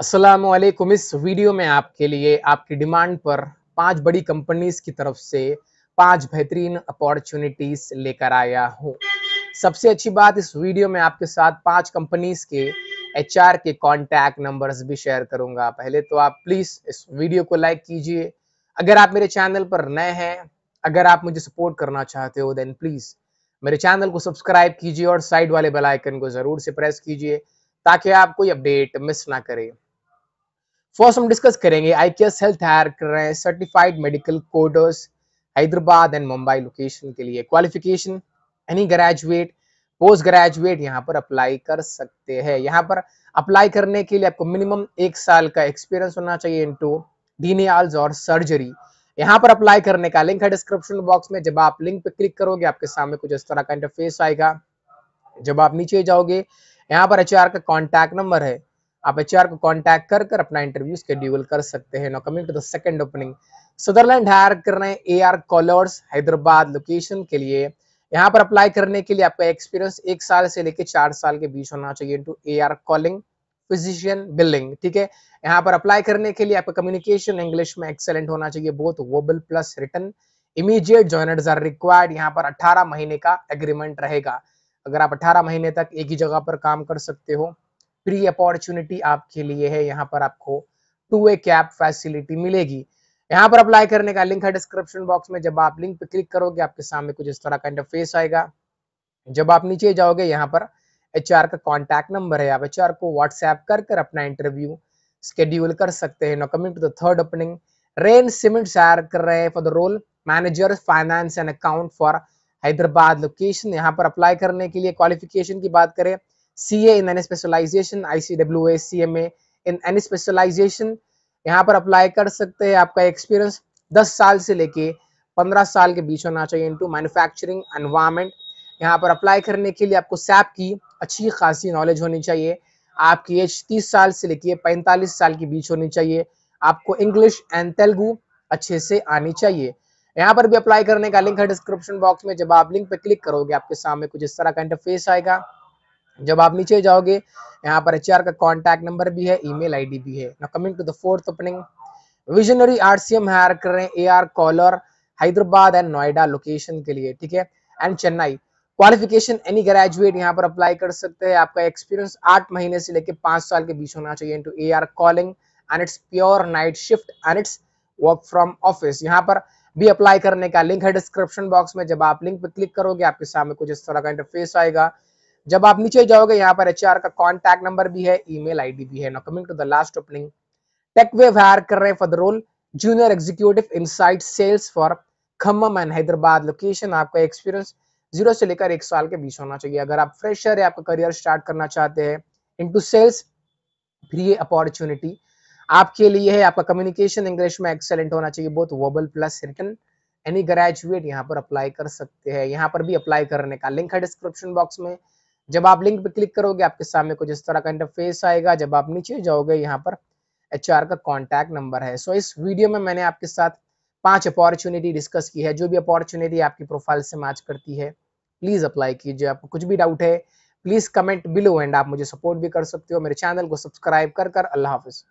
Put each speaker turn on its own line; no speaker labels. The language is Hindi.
असलम इस वीडियो में आपके लिए आपकी डिमांड पर पांच बड़ी कंपनीज की तरफ से पांच बेहतरीन अपॉर्चुनिटीज लेकर आया हूँ सबसे अच्छी बात इस वीडियो में आपके साथ पांच कंपनीज के एच के कॉन्टैक्ट नंबर्स भी शेयर करूंगा पहले तो आप प्लीज़ इस वीडियो को लाइक कीजिए अगर आप मेरे चैनल पर नए हैं अगर आप मुझे सपोर्ट करना चाहते हो देन प्लीज़ मेरे चैनल को सब्सक्राइब कीजिए और साइड वाले बेल आइकन को ज़रूर से प्रेस कीजिए ताकि आप कोई अपडेट मिस ना करें फर्स्ट हम डिस्कस करेंगे आईकेएस हेल्थ हायर कर रहे हैं certified medical coders Hyderabad and Mumbai location के लिए qualification any graduate post graduate यहाँ पर अप्लाई कर सकते हैं यहाँ पर अप्लाई करने के लिए आपको मिनिमम एक साल का एक्सपीरियंस होना चाहिए इन टू डीनियाल्स और सर्जरी यहाँ पर अप्लाई करने का लिंक है डिस्क्रिप्शन बॉक्स में जब आप लिंक पे क्लिक करोगे आपके सामने कुछ इस तरह का इंटरफेस आएगा जब आप नीचे जाओगे यहाँ पर एच का कॉन्टैक्ट नंबर है आप एच को कॉन्टैक्ट कर कर अपना इंटरव्यू शेड्यूल कर सकते हैं now coming to the second opening Sutherland hire कर रहे हैं A R callers Hyderabad location के लिए यहाँ पर अप्लाई करने के लिए आपका एक्सपीरियंस एक साल से लेकर चार साल के बीच होना चाहिए into A R calling physician building ठीक है यहाँ पर अप्लाई करने के लिए आपका कम्युनिकेशन इंग्लिश में एक्सेलेंट होना चाहिए both verbal plus written immediate joiners are required यहाँ पर 18 महीने का एग्रीमेंट रहेगा अगर आप 18 महीने तक एक ही जगह पर काम कर सकते हो फ्री अपॉर्चुनिटी आपके लिए है यहाँ पर आपको टू ए कैप फैसिलिटी मिलेगी यहाँ पर अप्लाई करने का लिंक है डिस्क्रिप्शन बॉक्स में जब आप लिंक पे क्लिक करोगे आपके सामने कुछ इस तरह का इंटरफेस आएगा जब आप नीचे जाओगे यहाँ पर एच का कॉन्टैक्ट नंबर है आप एच को व्हाट्सएप कर कर अपना इंटरव्यू स्केड्यूल कर सकते हैं now coming to the third opening Rain cement hire कर रहे हैं for the role manager finance and account for Hyderabad location यहाँ पर अप्लाई करने के लिए क्वालिफिकेशन की बात करें CA in any specialization ICW A C M A in any specialization यहाँ पर अप्लाई कर सकते हैं आपका एक्सपीरियंस 10 साल से लेके 15 साल के बीच होना चाहिए इनटू मैन्युफैक्चरिंग एनवायरमेंट यहाँ पर अप्लाई करने के लिए आपको सैप की अच्छी खासी नॉलेज होनी चाहिए आपकी एज 30 साल से लेके 45 साल के बीच होनी चाहिए आपको इंग्लिश एंड तेलुगु अच्छे से आनी चाहिए यहाँ पर भी अप्लाई करने का लिंक है डिस्क्रिप्शन बॉक्स में जब आप लिंक पे क्लिक करोगे आपके सामने कुछ इस तरह का इंटरफेस आएगा जब आप नीचे जाओगे यहाँ पर एच का कॉन्टैक्ट नंबर भी है ईमेल आईडी भी है ना coming to the fourth opening visionary R C M hire कर रहे हैं A R caller Hyderabad and Noida location के लिए ठीक है and Chennai qualification any graduate यहाँ पर अप्लाई कर सकते हैं आपका एक्सपीरियंस आठ महीने से लेकर पांच साल के बीच होना चाहिए into A R calling and it's pure night shift and it's work from office यहाँ पर भी अप्लाई करने का लिंक है डिस्क्रिप्शन बॉक्स में जब आप लिंक पर क्लिक करोगे आपके सामने कुछ इस तरह का इंटरफेस आएगा जब आप नीचे जाओगे यहाँ पर एच का कॉन्टैक्ट नंबर भी है ईमेल आईडी भी है no coming to the last opening Techwave hire कर रहे हैं for the role junior executive inside sales for Khammam and Hyderabad location आपका एक्सपीरियंस जीरो से लेकर एक साल के बीच होना चाहिए अगर आप फ्रेशर या आपका करियर स्टार्ट करना चाहते हैं इनटू सेल्स फिर ये अपॉर्चुनिटी आपके लिए है आपका कम्युनिकेशन इंग्लिश में एक्सेलेंट होना चाहिए बहुत verbal plus written any graduate यहाँ पर अप्लाई कर सकते हैं यहाँ पर भी अप्लाई करने का लिंक है डिस्क्रिप्शन बॉक्स में जब आप लिंक पर क्लिक करोगे आपके सामने कुछ इस तरह का इंटरफेस आएगा जब आप नीचे जाओगे यहाँ पर एच का कॉन्टैक्ट नंबर है सो इस वीडियो में मैंने आपके साथ पांच अपॉर्चुनिटी डिस्कस की है जो भी अपॉर्चुनिटी आपकी प्रोफाइल से मैच करती है प्लीज़ अप्लाई कीजिए आपको कुछ भी डाउट है प्लीज़ कमेंट बिलो एंड आप मुझे सपोर्ट भी कर सकते हो मेरे चैनल को सब्सक्राइब कर कर अल्लाह हाफिज़